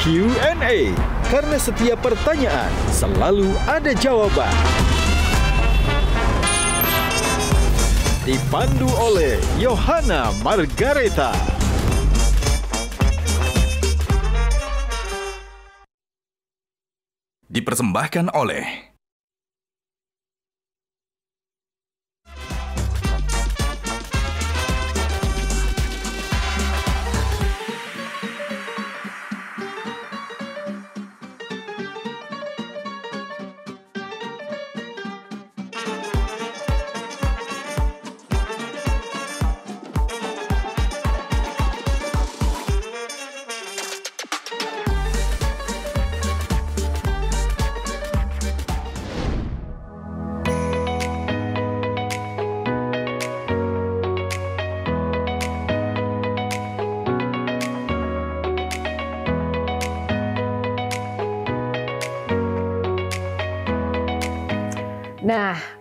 Q&A karena setiap pertanyaan selalu ada jawaban. Dipandu oleh Johanna Margareta. Dipersembahkan oleh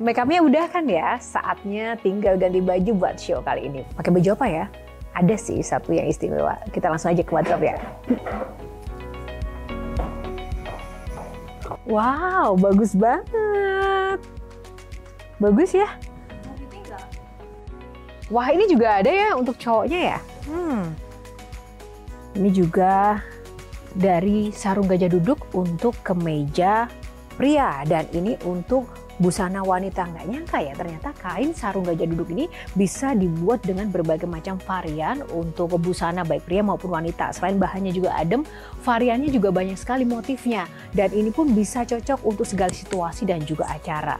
makeupnya udah kan ya, saatnya tinggal ganti baju buat show kali ini. Pakai baju apa ya? Ada sih satu yang istimewa. Kita langsung aja ke wardrobe ya. Wow, bagus banget. Bagus ya? Wah, ini juga ada ya untuk cowoknya ya? Hmm. Ini juga dari sarung gajah duduk untuk kemeja pria dan ini untuk busana wanita. Nggak nyangka ya, ternyata kain sarung gajah duduk ini bisa dibuat dengan berbagai macam varian untuk busana baik pria maupun wanita. Selain bahannya juga adem, variannya juga banyak sekali motifnya. Dan ini pun bisa cocok untuk segala situasi dan juga acara.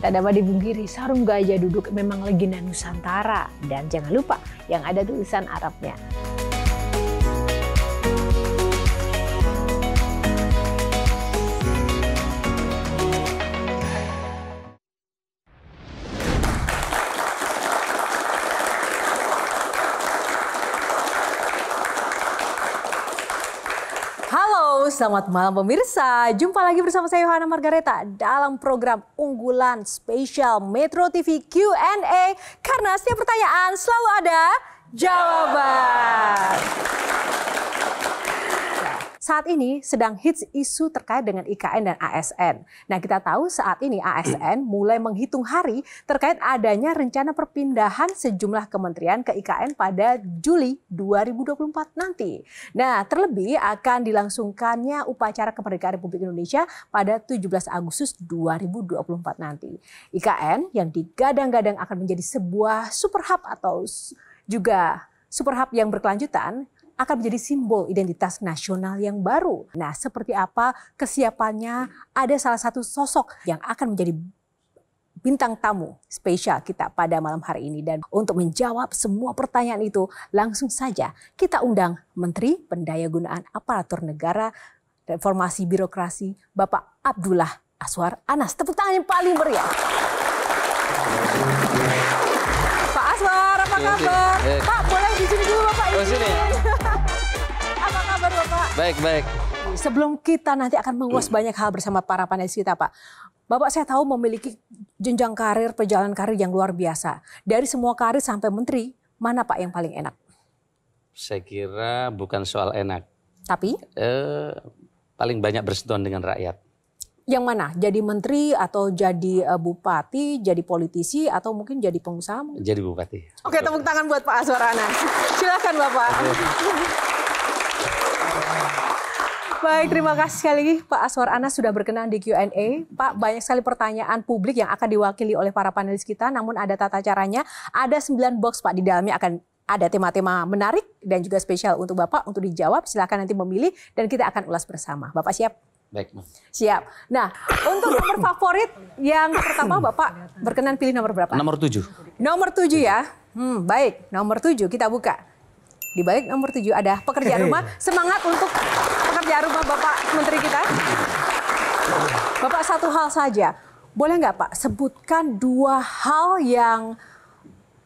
Tak dapat dibungkiri, sarung gajah duduk memang legenda Nusantara. Dan jangan lupa yang ada tulisan Arabnya. selamat malam pemirsa. Jumpa lagi bersama saya Yohana Margareta dalam program unggulan spesial Metro TV Q&A karena setiap pertanyaan selalu ada jawaban. Saat ini sedang hits isu terkait dengan IKN dan ASN. Nah kita tahu saat ini ASN mulai menghitung hari terkait adanya rencana perpindahan sejumlah kementerian ke IKN pada Juli 2024 nanti. Nah terlebih akan dilangsungkannya upacara kemerdekaan Republik Indonesia pada 17 Agustus 2024 nanti. IKN yang digadang-gadang akan menjadi sebuah super hub atau juga super hub yang berkelanjutan akan menjadi simbol identitas nasional yang baru. Nah, seperti apa kesiapannya? Ada salah satu sosok yang akan menjadi bintang tamu spesial kita pada malam hari ini. Dan untuk menjawab semua pertanyaan itu, langsung saja kita undang Menteri Pendayagunaan Aparatur Negara Reformasi Birokrasi Bapak Abdullah Aswar Anas. Tepuk tangan yang paling meriah. Pak Aswar, apa kabar? Pak, boleh izin dulu Bapak. Di sini. Baik, baik. Sebelum kita nanti akan mengulas hmm. banyak hal bersama para panelis kita, Pak. Bapak saya tahu memiliki jenjang karir, perjalanan karir yang luar biasa. Dari semua karir sampai menteri, mana Pak yang paling enak? Saya kira bukan soal enak. Tapi? Eh, paling banyak bersentuhan dengan rakyat. Yang mana? Jadi menteri atau jadi eh, bupati, jadi politisi atau mungkin jadi pengusaha? Jadi bupati. Oke, tepuk tangan buat Pak Aswarana. Silakan Bapak. Oke. Baik, terima kasih sekali lagi Pak Aswar Anas sudah berkenan di Q&A. Pak, banyak sekali pertanyaan publik yang akan diwakili oleh para panelis kita, namun ada tata caranya. Ada 9 box Pak, di dalamnya akan ada tema-tema menarik dan juga spesial untuk Bapak untuk dijawab. Silahkan nanti memilih dan kita akan ulas bersama. Bapak siap? Baik, Mas. Siap. Nah, untuk nomor favorit yang pertama Bapak berkenan pilih nomor berapa? Nomor 7. Nomor 7 ya. Hmm, baik, nomor 7 kita buka. Di balik nomor 7 ada pekerjaan rumah. Iya. Semangat untuk kerja rumah Bapak Menteri kita. Bapak satu hal saja, boleh nggak Pak sebutkan dua hal yang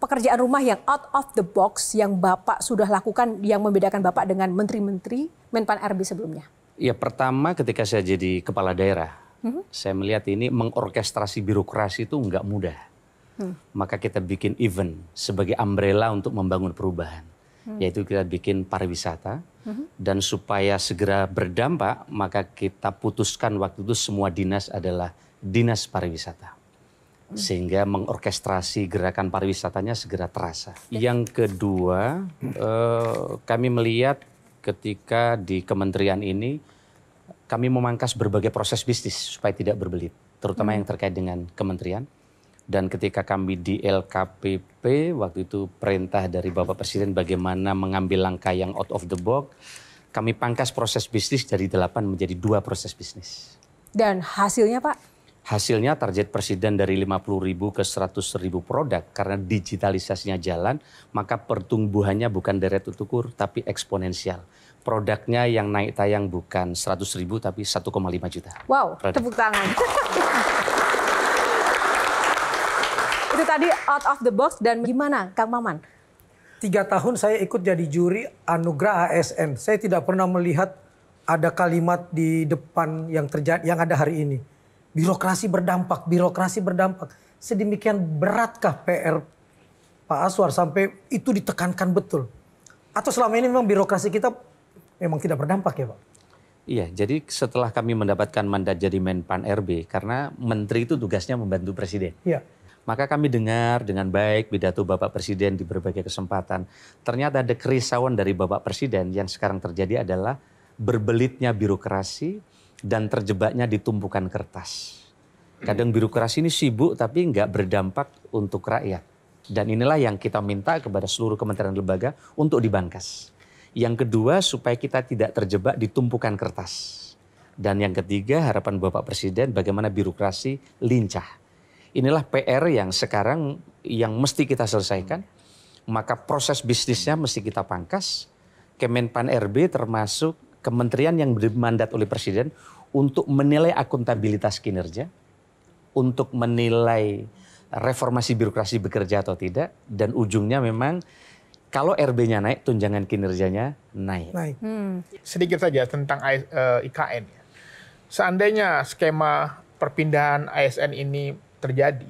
pekerjaan rumah yang out of the box yang Bapak sudah lakukan yang membedakan Bapak dengan menteri-menteri Menpan RB sebelumnya? Ya pertama ketika saya jadi kepala daerah, hmm? saya melihat ini mengorkestrasi birokrasi itu nggak mudah. Hmm. Maka kita bikin event sebagai umbrella untuk membangun perubahan hmm. yaitu kita bikin pariwisata hmm. dan supaya segera berdampak maka kita putuskan waktu itu semua dinas adalah dinas pariwisata hmm. sehingga mengorkestrasi gerakan pariwisatanya segera terasa. Yang kedua eh, kami melihat ketika di kementerian ini kami memangkas berbagai proses bisnis supaya tidak berbelit, terutama hmm. yang terkait dengan kementerian dan ketika kami di LKPP, waktu itu perintah dari Bapak Presiden bagaimana mengambil langkah yang out of the box, kami pangkas proses bisnis dari delapan menjadi dua proses bisnis. Dan hasilnya Pak? Hasilnya target presiden dari 50 ribu ke 100 ribu produk karena digitalisasinya jalan, maka pertumbuhannya bukan deret ukur tapi eksponensial. Produknya yang naik tayang bukan 100 ribu tapi 1,5 juta. Wow, tepuk tangan. itu tadi out of the box dan gimana Kang Maman? Tiga tahun saya ikut jadi juri anugerah ASN. Saya tidak pernah melihat ada kalimat di depan yang terjadi yang ada hari ini. Birokrasi berdampak, birokrasi berdampak. Sedemikian beratkah PR Pak Aswar sampai itu ditekankan betul? Atau selama ini memang birokrasi kita memang tidak berdampak ya Pak? Iya, jadi setelah kami mendapatkan mandat jadi Menpan RB, karena menteri itu tugasnya membantu presiden. Iya. Maka kami dengar dengan baik pidato Bapak Presiden di berbagai kesempatan. Ternyata ada kerisauan dari Bapak Presiden yang sekarang terjadi adalah berbelitnya birokrasi dan terjebaknya di tumpukan kertas. Kadang birokrasi ini sibuk tapi nggak berdampak untuk rakyat. Dan inilah yang kita minta kepada seluruh kementerian lembaga untuk dibangkas. Yang kedua supaya kita tidak terjebak di tumpukan kertas. Dan yang ketiga harapan Bapak Presiden bagaimana birokrasi lincah inilah PR yang sekarang yang mesti kita selesaikan. Maka proses bisnisnya mesti kita pangkas. Kemenpan RB termasuk kementerian yang dimandat oleh Presiden untuk menilai akuntabilitas kinerja, untuk menilai reformasi birokrasi bekerja atau tidak, dan ujungnya memang kalau RB-nya naik, tunjangan kinerjanya naik. naik. Hmm. Sedikit saja tentang IKN. Eh, ya. Seandainya skema perpindahan ASN ini terjadi,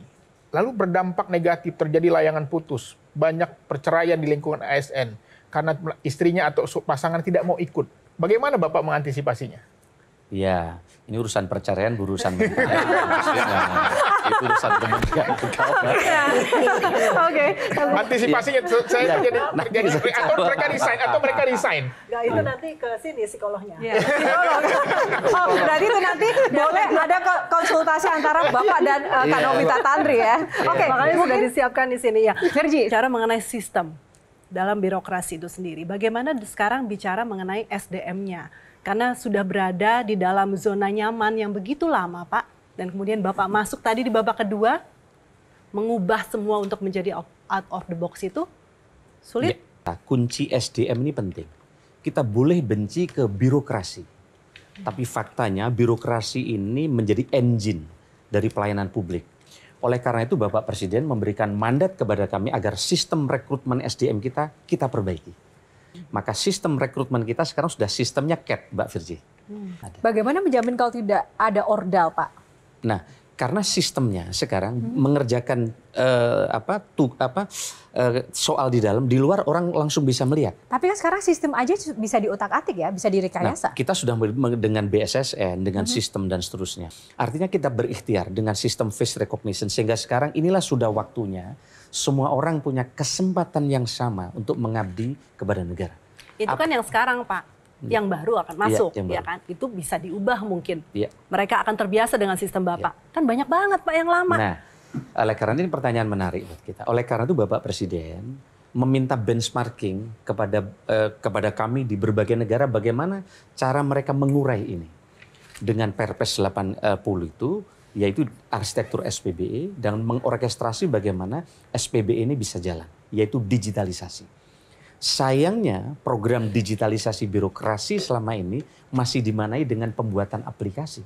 lalu berdampak negatif terjadi layangan putus, banyak perceraian di lingkungan ASN karena istrinya atau pasangan tidak mau ikut. Bagaimana Bapak mengantisipasinya? Ya, ini urusan perceraian urusan itu urusan kementerian kegawaan oke antisipasinya saya ya, jadi terjadi atau mereka resign atau mereka resign Enggak, itu nanti ke sini psikolognya psikolog iya. oh berarti itu nanti boleh ada konsultasi antara bapak dan uh, eh, iya. kanomita tandri ya iya. oke okay, makanya sudah disiapkan di sini ya Ferji cara mengenai sistem dalam birokrasi itu sendiri bagaimana sekarang bicara mengenai SDM-nya karena sudah berada di dalam zona nyaman yang begitu lama, Pak. Dan kemudian Bapak masuk tadi di babak kedua, mengubah semua untuk menjadi out of the box itu sulit. Ya, kunci SDM ini penting. Kita boleh benci ke birokrasi, tapi faktanya birokrasi ini menjadi engine dari pelayanan publik. Oleh karena itu Bapak Presiden memberikan mandat kepada kami agar sistem rekrutmen SDM kita kita perbaiki maka sistem rekrutmen kita sekarang sudah sistemnya CAT, Mbak Virji. Hmm. Bagaimana menjamin kalau tidak ada ordal, Pak? Nah, karena sistemnya sekarang hmm. mengerjakan uh, apa tu, apa uh, soal di dalam di luar orang langsung bisa melihat. Tapi kan sekarang sistem aja bisa diotak atik ya, bisa direkayasa. Nah, kita sudah dengan BSSN, dengan hmm. sistem dan seterusnya. Artinya kita berikhtiar dengan sistem face recognition sehingga sekarang inilah sudah waktunya semua orang punya kesempatan yang sama untuk mengabdi kepada negara. Itu kan yang sekarang, Pak. Hmm. Yang baru akan iya, masuk, ya, ya kan? Itu bisa diubah mungkin. Ya. Mereka akan terbiasa dengan sistem iya. Bapak. Ya. Kan banyak banget, Pak, yang lama. Nah, oleh karena ini pertanyaan menarik buat kita. Oleh karena itu Bapak Presiden meminta benchmarking kepada eh, kepada kami di berbagai negara bagaimana cara mereka mengurai ini. Dengan Perpres 80 eh, itu yaitu arsitektur SPBE dan mengorkestrasi bagaimana SPBE ini bisa jalan, yaitu digitalisasi. Sayangnya program digitalisasi birokrasi selama ini masih dimanai dengan pembuatan aplikasi.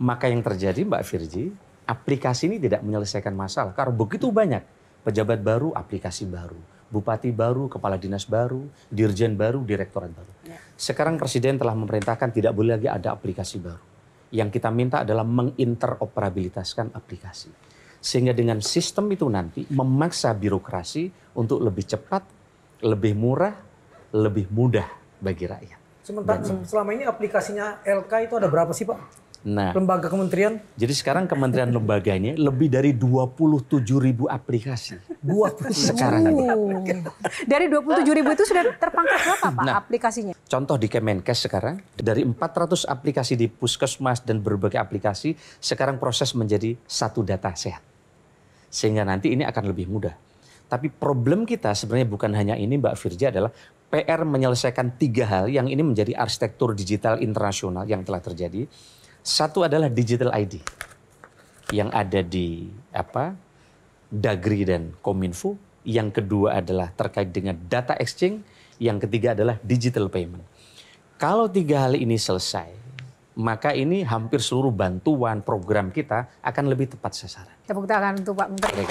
Maka yang terjadi Mbak Virji, aplikasi ini tidak menyelesaikan masalah karena begitu banyak pejabat baru, aplikasi baru, bupati baru, kepala dinas baru, dirjen baru, direktorat baru. Ya. Sekarang presiden telah memerintahkan tidak boleh lagi ada aplikasi baru yang kita minta adalah menginteroperabilitaskan aplikasi. Sehingga dengan sistem itu nanti memaksa birokrasi untuk lebih cepat, lebih murah, lebih mudah bagi rakyat. Sementara selama ini aplikasinya LK itu ada berapa sih Pak? Nah, lembaga kementerian? Jadi sekarang kementerian lembaganya lebih dari 27 ribu aplikasi. 20 sekarang ini. Dari 27 ribu itu sudah terpangkas berapa Pak nah, aplikasinya? Contoh di Kemenkes sekarang, dari 400 aplikasi di puskesmas dan berbagai aplikasi, sekarang proses menjadi satu data sehat. Sehingga nanti ini akan lebih mudah. Tapi problem kita sebenarnya bukan hanya ini Mbak Firja adalah PR menyelesaikan tiga hal yang ini menjadi arsitektur digital internasional yang telah terjadi satu adalah digital ID yang ada di apa Dagri dan Kominfo. Yang kedua adalah terkait dengan data exchange. Yang ketiga adalah digital payment. Kalau tiga hal ini selesai, maka ini hampir seluruh bantuan program kita akan lebih tepat sasaran. Ya, tepuk tangan untuk Pak Menteri.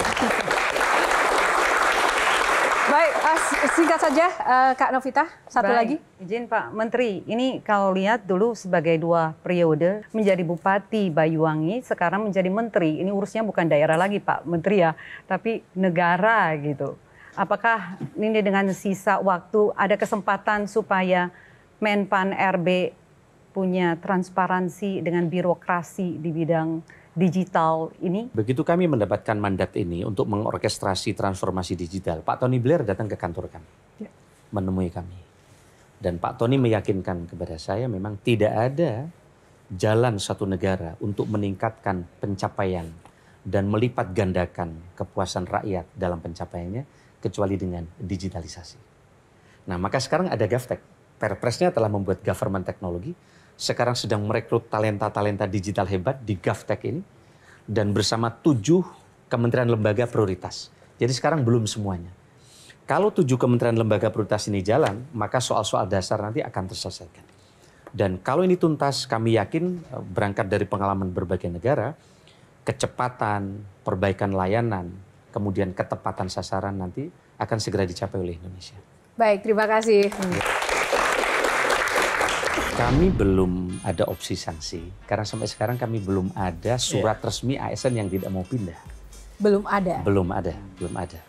Singkat saja, uh, Kak Novita, satu Baik. lagi. Izin Pak Menteri, ini kalau lihat dulu sebagai dua periode, menjadi Bupati Bayuwangi, sekarang menjadi Menteri. Ini urusnya bukan daerah lagi Pak Menteri ya, tapi negara gitu. Apakah ini dengan sisa waktu ada kesempatan supaya Menpan RB punya transparansi dengan birokrasi di bidang digital ini? Begitu kami mendapatkan mandat ini untuk mengorkestrasi transformasi digital, Pak Tony Blair datang ke kantor kami, ya. menemui kami. Dan Pak Tony meyakinkan kepada saya memang tidak ada jalan satu negara untuk meningkatkan pencapaian dan melipat gandakan kepuasan rakyat dalam pencapaiannya kecuali dengan digitalisasi. Nah maka sekarang ada Gavtech, Perpresnya telah membuat government Technology sekarang sedang merekrut talenta-talenta digital hebat di GovTech ini dan bersama tujuh kementerian lembaga prioritas. Jadi sekarang belum semuanya. Kalau tujuh kementerian lembaga prioritas ini jalan, maka soal-soal dasar nanti akan terselesaikan. Dan kalau ini tuntas, kami yakin eh, berangkat dari pengalaman berbagai negara, kecepatan, perbaikan layanan, kemudian ketepatan sasaran nanti akan segera dicapai oleh Indonesia. Baik, terima kasih. Kami belum ada opsi sanksi karena sampai sekarang kami belum ada iya. surat yeah. resmi ASN yang tidak mau pindah. Belum ada. Belum ada, belum ada.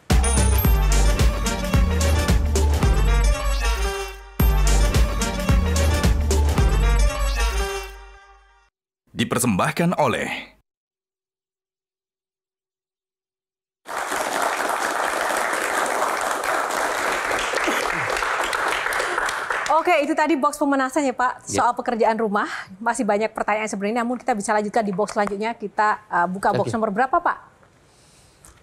Dipersembahkan oleh Oke, itu tadi box pemanasan ya Pak ya. soal ya. pekerjaan rumah. Masih banyak pertanyaan sebenarnya, namun kita bisa lanjutkan di box selanjutnya. Kita uh, buka box okay. nomor berapa Pak?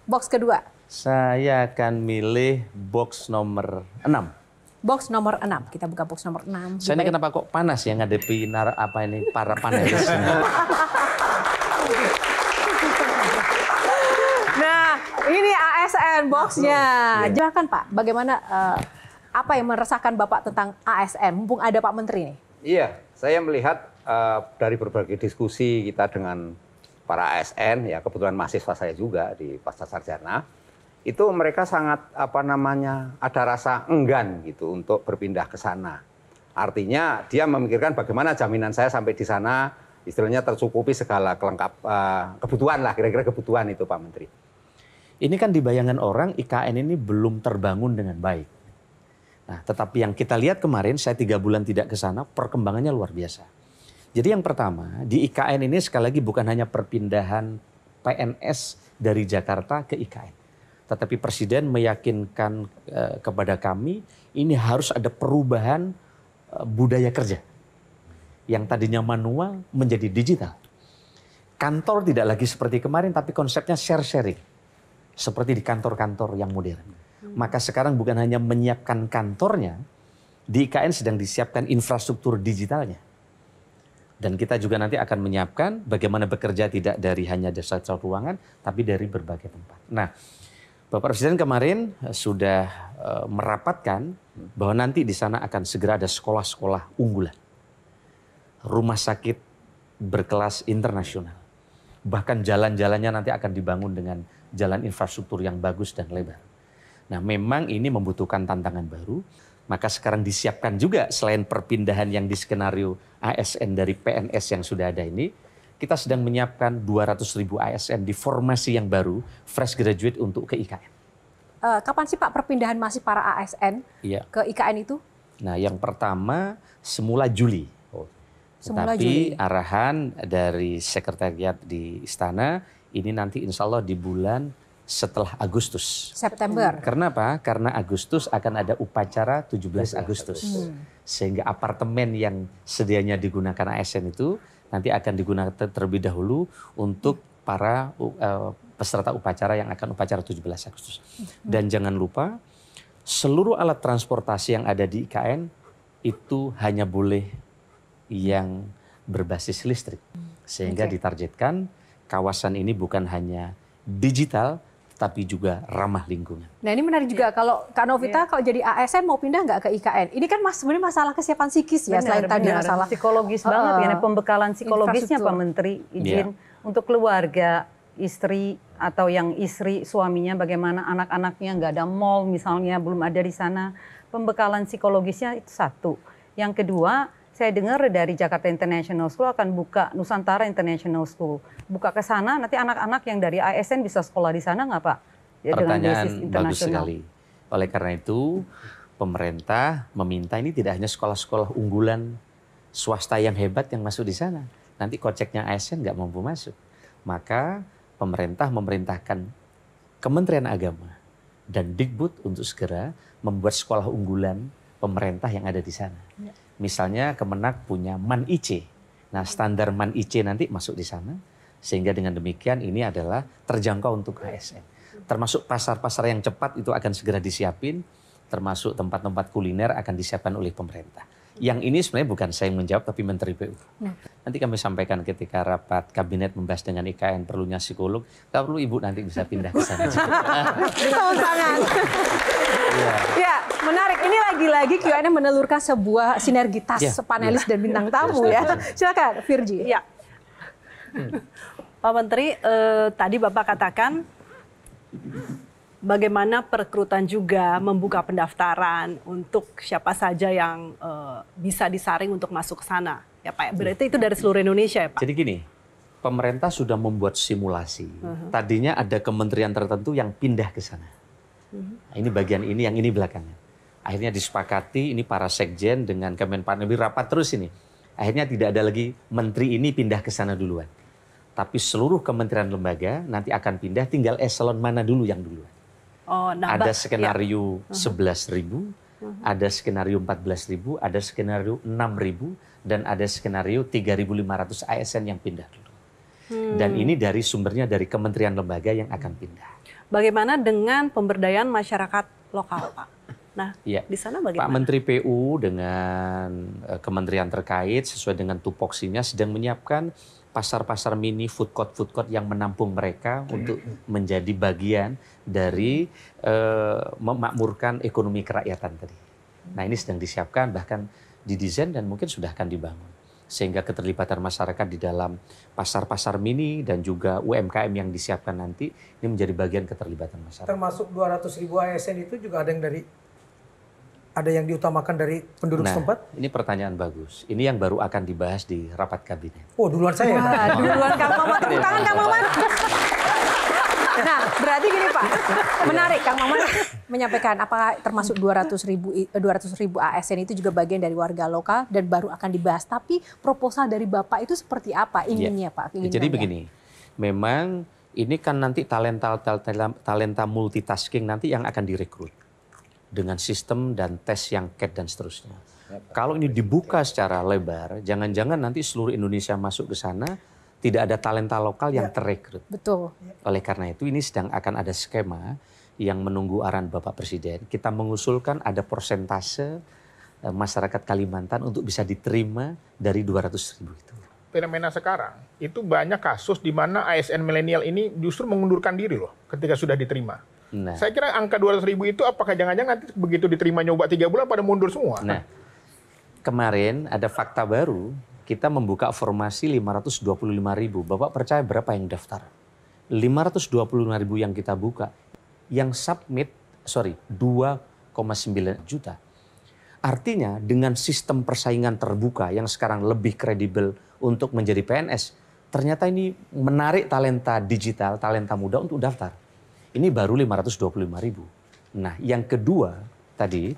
Box kedua. Saya akan milih box nomor enam. Box nomor enam, Kita buka box nomor enam. Saya ini kenapa kok panas ya ngadepi nar apa ini para panelis. nah, ini ASN boxnya. jangan iya. Pak, bagaimana uh, apa yang meresahkan Bapak tentang ASN? Mumpung ada Pak Menteri nih. Iya, saya melihat uh, dari berbagai diskusi kita dengan para ASN, ya kebetulan mahasiswa saya juga di pasar Sarjana, itu mereka sangat apa namanya ada rasa enggan gitu untuk berpindah ke sana. Artinya dia memikirkan bagaimana jaminan saya sampai di sana istilahnya tercukupi segala kelengkap uh, kebutuhan lah kira-kira kebutuhan itu Pak Menteri. Ini kan dibayangkan orang IKN ini belum terbangun dengan baik Nah, tetapi yang kita lihat kemarin, saya tiga bulan tidak ke sana, perkembangannya luar biasa. Jadi yang pertama, di IKN ini sekali lagi bukan hanya perpindahan PNS dari Jakarta ke IKN. Tetapi Presiden meyakinkan eh, kepada kami, ini harus ada perubahan eh, budaya kerja. Yang tadinya manual menjadi digital. Kantor tidak lagi seperti kemarin, tapi konsepnya share-sharing. Seperti di kantor-kantor yang modern. Hmm. Maka sekarang bukan hanya menyiapkan kantornya, di IKN sedang disiapkan infrastruktur digitalnya. Dan kita juga nanti akan menyiapkan bagaimana bekerja tidak dari hanya satu ruangan, tapi dari berbagai tempat. Nah, Bapak Presiden kemarin eh, sudah eh, merapatkan bahwa nanti di sana akan segera ada sekolah-sekolah unggulan, rumah sakit berkelas internasional, bahkan jalan-jalannya nanti akan dibangun dengan jalan infrastruktur yang bagus dan lebar. Nah memang ini membutuhkan tantangan baru. Maka sekarang disiapkan juga selain perpindahan yang di skenario ASN dari PNS yang sudah ada ini, kita sedang menyiapkan 200 ribu ASN di formasi yang baru, fresh graduate untuk ke IKN. Eh, kapan sih Pak perpindahan masih para ASN iya. ke IKN itu? Nah yang pertama semula Juli. Semula Tetapi Juli. arahan dari sekretariat di Istana ini nanti insya Allah di bulan setelah Agustus. September. Hmm. Karena apa? Karena Agustus akan ada upacara 17 Agustus. Hmm. Sehingga apartemen yang sedianya digunakan ASN itu nanti akan digunakan terlebih dahulu untuk para uh, peserta upacara yang akan upacara 17 Agustus. Hmm. Dan jangan lupa seluruh alat transportasi yang ada di IKN itu hanya boleh yang berbasis listrik. Hmm. Sehingga okay. ditargetkan kawasan ini bukan hanya digital tapi juga ramah lingkungan. Nah ini menarik juga iya. kalau Kak Novita yeah. kalau jadi ASN mau pindah nggak ke IKN? Ini kan mas sebenarnya masalah kesiapan psikis ya benar, selain benar. tadi masalah psikologis uh, banget ya pembekalan psikologisnya Pak Menteri izin yeah. untuk keluarga istri atau yang istri suaminya bagaimana anak-anaknya nggak ada mall misalnya belum ada di sana pembekalan psikologisnya itu satu. Yang kedua saya dengar dari Jakarta International School akan buka Nusantara International School. Buka ke sana, nanti anak-anak yang dari ASN bisa sekolah di sana nggak Pak? Ya, Pertanyaan dengan bagus sekali. Oleh karena itu, pemerintah meminta ini tidak hanya sekolah-sekolah unggulan swasta yang hebat yang masuk di sana. Nanti koceknya ASN nggak mampu masuk. Maka pemerintah memerintahkan Kementerian Agama dan Dikbud untuk segera membuat sekolah unggulan pemerintah yang ada di sana. Ya Misalnya Kemenak punya MAN IC. Nah, standar MAN IC nanti masuk di sana sehingga dengan demikian ini adalah terjangkau untuk ASN. Termasuk pasar-pasar yang cepat itu akan segera disiapin, termasuk tempat-tempat kuliner akan disiapkan oleh pemerintah. Yang ini sebenarnya bukan saya yang menjawab tapi Menteri PU. Nah. Nanti kami sampaikan ketika rapat kabinet membahas dengan IKN perlunya psikolog, kalau perlu Ibu nanti bisa pindah ke sana. tangan. Ya. ya, menarik. Ini lagi-lagi Q&A iya. menelurkan sebuah sinergitas ya, panelis ya. dan bintang iya, tamu ya. Silakan, Virji. Ya. Hmm. Pak Menteri, eh, tadi Bapak katakan bagaimana perekrutan juga membuka pendaftaran untuk siapa saja yang uh, bisa disaring untuk masuk ke sana. Ya Pak, ya? Iya. berarti itu dari seluruh Indonesia ya Pak? Jadi gini, pemerintah sudah membuat simulasi. Uh -huh. Tadinya ada kementerian tertentu yang pindah ke sana. Uh -huh. Nah, ini bagian ini, yang ini belakangnya. Akhirnya disepakati, ini para sekjen dengan Kemenpan lebih rapat terus ini. Akhirnya tidak ada lagi menteri ini pindah ke sana duluan. Tapi seluruh kementerian lembaga nanti akan pindah, tinggal eselon mana dulu yang duluan. Oh, Ada ya. skenario ya. Uh-huh. 11 ribu, uh-huh. ada skenario 14 ribu, ada skenario 6 ribu, dan ada skenario 3.500 ASN yang pindah dulu. Hmm. Dan ini dari sumbernya dari kementerian lembaga yang akan pindah. Bagaimana dengan pemberdayaan masyarakat lokal, Pak? Nah, ya. di sana bagaimana? Pak Menteri PU dengan eh, kementerian terkait sesuai dengan tupoksinya sedang menyiapkan pasar-pasar mini, food court, food court yang menampung mereka untuk menjadi bagian dari uh, memakmurkan ekonomi kerakyatan tadi. Nah ini sedang disiapkan bahkan didesain dan mungkin sudah akan dibangun sehingga keterlibatan masyarakat di dalam pasar-pasar mini dan juga UMKM yang disiapkan nanti ini menjadi bagian keterlibatan masyarakat. Termasuk 200 ribu ASN itu juga ada yang dari ada yang diutamakan dari penduduk nah, setempat? Ini pertanyaan bagus. Ini yang baru akan dibahas di rapat kabinet. Oh, duluan saya. Ya, Wah, duluan Kang Maman. Tepuk iya. tangan Kang Maman. Nah, berarti gini Pak, iya. menarik Kang Maman menyampaikan apakah termasuk 200 ribu, 200 eh, ribu ASN itu juga bagian dari warga lokal dan baru akan dibahas. Tapi proposal dari Bapak itu seperti apa iya. inginnya Pak? Inginnya, Jadi ya? begini, memang ini kan nanti talenta, talenta, talenta multitasking nanti yang akan direkrut dengan sistem dan tes yang ket dan seterusnya. Ya, Kalau ini dibuka secara lebar, jangan-jangan nanti seluruh Indonesia masuk ke sana, tidak ada talenta lokal yang ya. terekrut. Betul. Oleh karena itu ini sedang akan ada skema yang menunggu arahan Bapak Presiden. Kita mengusulkan ada persentase eh, masyarakat Kalimantan untuk bisa diterima dari 200 ribu itu. Fenomena sekarang itu banyak kasus di mana ASN milenial ini justru mengundurkan diri loh ketika sudah diterima Nah. Saya kira angka 200 ribu itu apakah jangan-jangan nanti begitu diterima nyoba tiga bulan pada mundur semua? Nah, kemarin ada fakta baru, kita membuka formasi 525 ribu. Bapak percaya berapa yang daftar? 525 ribu yang kita buka, yang submit, sorry, 2,9 juta. Artinya dengan sistem persaingan terbuka yang sekarang lebih kredibel untuk menjadi PNS, ternyata ini menarik talenta digital, talenta muda untuk daftar. Ini baru 525 ribu. Nah yang kedua tadi,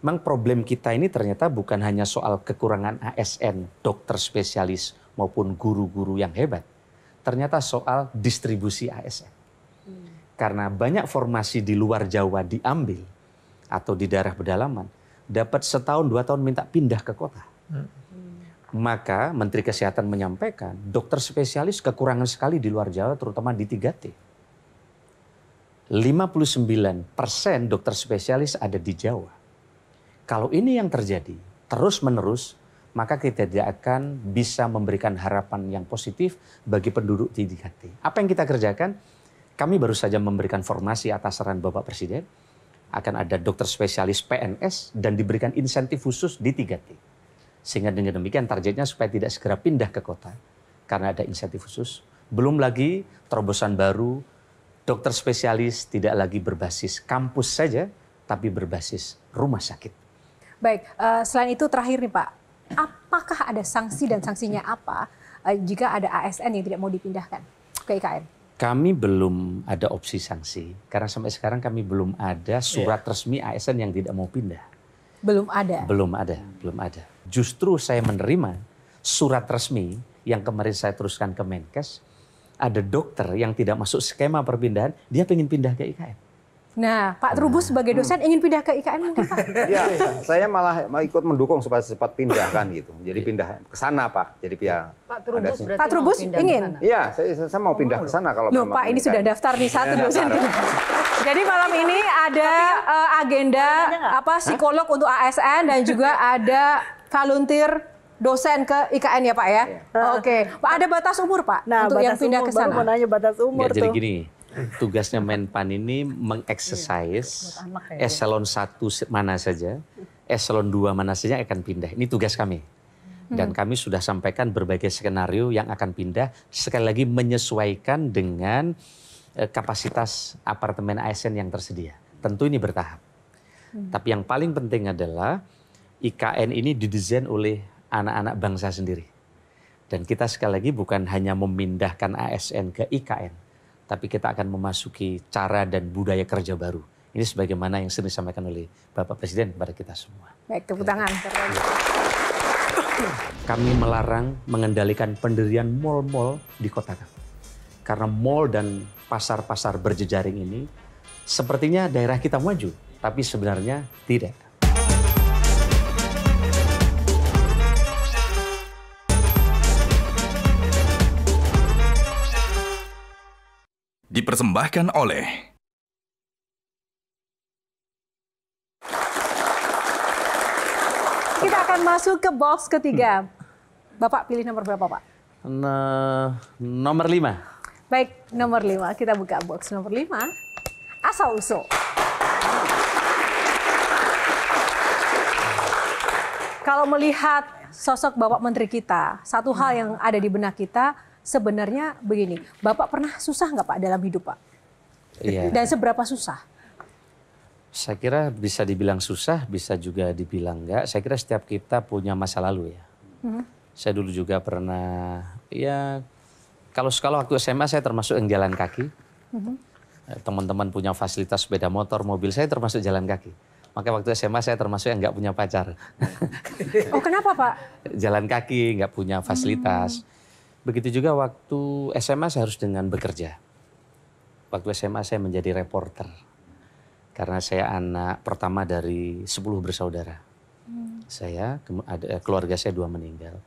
memang problem kita ini ternyata bukan hanya soal kekurangan ASN, dokter spesialis maupun guru-guru yang hebat. Ternyata soal distribusi ASN. Karena banyak formasi di luar Jawa diambil atau di daerah pedalaman, dapat setahun dua tahun minta pindah ke kota. Hmm. maka Menteri Kesehatan menyampaikan dokter spesialis kekurangan sekali di luar Jawa terutama di 3T. 59 persen dokter spesialis ada di Jawa. Kalau ini yang terjadi terus-menerus, maka kita tidak akan bisa memberikan harapan yang positif bagi penduduk di T. Apa yang kita kerjakan? Kami baru saja memberikan formasi atas saran Bapak Presiden, akan ada dokter spesialis PNS dan diberikan insentif khusus di 3T. Sehingga dengan demikian targetnya supaya tidak segera pindah ke kota karena ada insentif khusus. Belum lagi terobosan baru dokter spesialis tidak lagi berbasis kampus saja, tapi berbasis rumah sakit. Baik, eh, selain itu terakhir nih Pak, apakah ada sanksi dan sanksinya apa eh, jika ada ASN yang tidak mau dipindahkan ke IKN? Kami belum ada opsi sanksi karena sampai sekarang kami belum ada iya. surat yeah. resmi ASN yang tidak mau pindah. Belum ada. Belum ada, belum ada. Justru saya menerima surat resmi yang kemarin saya teruskan ke Menkes ada dokter yang tidak masuk skema perpindahan, dia pengen pindah ke IKM. Nah, Pak Trubus nah. sebagai dosen hmm. ingin pindah ke IKM mungkin Pak? Iya, iya. saya malah ikut mendukung supaya cepat pindahkan gitu. Jadi iya. pindah ke sana Pak. Jadi pihak Pak Trubus ada, Pak Trubus ingin? Iya, saya, saya mau pindah ke oh, sana kalau Loh, Pak, ini IKN. sudah kan. daftar nih satu iya, dosen. Jadi malam ini ya, ada uh, agenda apa psikolog untuk ASN dan juga ada volunteer dosen ke IKN ya Pak ya? ya. Oke. Pak ada batas umur Pak nah, untuk yang pindah ke sana? Baru mau nanya batas iya, umur Nggak, tuh. Jadi gini, tugasnya Menpan ini mengeksersis iya, ya, eselon satu mana saja, eselon dua mana saja akan pindah. Ini tugas kami. Hmm. Dan kami sudah sampaikan berbagai skenario yang akan pindah, sekali lagi menyesuaikan dengan eh, kapasitas apartemen ASN yang tersedia. Tentu ini bertahap. Hmm. Tapi yang paling penting adalah IKN ini didesain oleh anak-anak bangsa sendiri. Dan kita sekali lagi bukan hanya memindahkan ASN ke IKN, tapi kita akan memasuki cara dan budaya kerja baru. Ini sebagaimana yang sering disampaikan oleh Bapak Presiden kepada kita semua. Baik, tepuk tangan. Kami melarang mengendalikan pendirian mal-mal di kota kami. Karena mal dan pasar-pasar berjejaring ini sepertinya daerah kita maju, tapi sebenarnya tidak. dipersembahkan oleh Kita akan masuk ke box ketiga. Bapak pilih nomor berapa, Pak? No, nah, nomor lima. Baik, nomor lima. Kita buka box nomor lima. Asal usul. Kalau melihat sosok Bapak Menteri kita, satu hal yang ada di benak kita, sebenarnya begini, Bapak pernah susah nggak Pak dalam hidup Pak? Iya. Dan seberapa susah? Saya kira bisa dibilang susah, bisa juga dibilang enggak. Saya kira setiap kita punya masa lalu ya. Hmm. Saya dulu juga pernah, ya kalau sekolah waktu SMA saya termasuk yang jalan kaki. Hmm. Eh, teman-teman punya fasilitas sepeda motor, mobil, saya termasuk jalan kaki. Maka waktu SMA saya termasuk yang nggak punya pacar. Oh kenapa Pak? jalan kaki, nggak punya fasilitas. Hmm Begitu juga waktu SMA saya harus dengan bekerja. Waktu SMA saya menjadi reporter. Karena saya anak pertama dari 10 bersaudara. Hmm. Saya, eh, keluarga saya dua meninggal.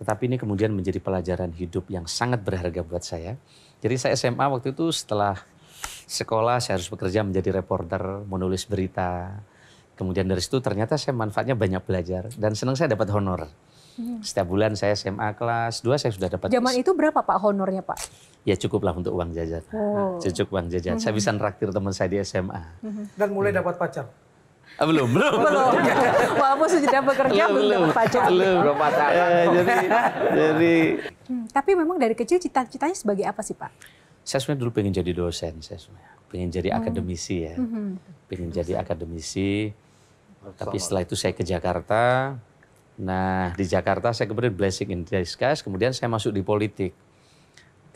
Tetapi ini kemudian menjadi pelajaran hidup yang sangat berharga buat saya. Jadi saya SMA waktu itu setelah sekolah saya harus bekerja menjadi reporter, menulis berita. Kemudian dari situ ternyata saya manfaatnya banyak belajar dan senang saya dapat honor. Hmm. Setiap bulan saya SMA kelas 2 saya sudah dapat. Zaman itu berapa Pak honornya Pak? Ya cukuplah untuk uang jajan. Oh. Ah, cukup uang jajan. Hmm. Saya bisa neraktir teman saya di SMA. Hmm. Dan mulai hmm. dapat pacar? Ah, belum, belum. Belum. Walaupun sudah bekerja belum, dapat pacar. Belum, belum pacaran. Ya, eh, jadi, jadi... Hmm, tapi memang dari kecil cita-citanya sebagai apa sih Pak? Saya sebenarnya dulu pengen jadi dosen. Saya sebenarnya pengen jadi hmm. akademisi ya. Hmm. Pengen jadi akademisi. Tapi setelah itu saya ke Jakarta Nah, di Jakarta saya kemudian blessing in disguise, kemudian saya masuk di politik.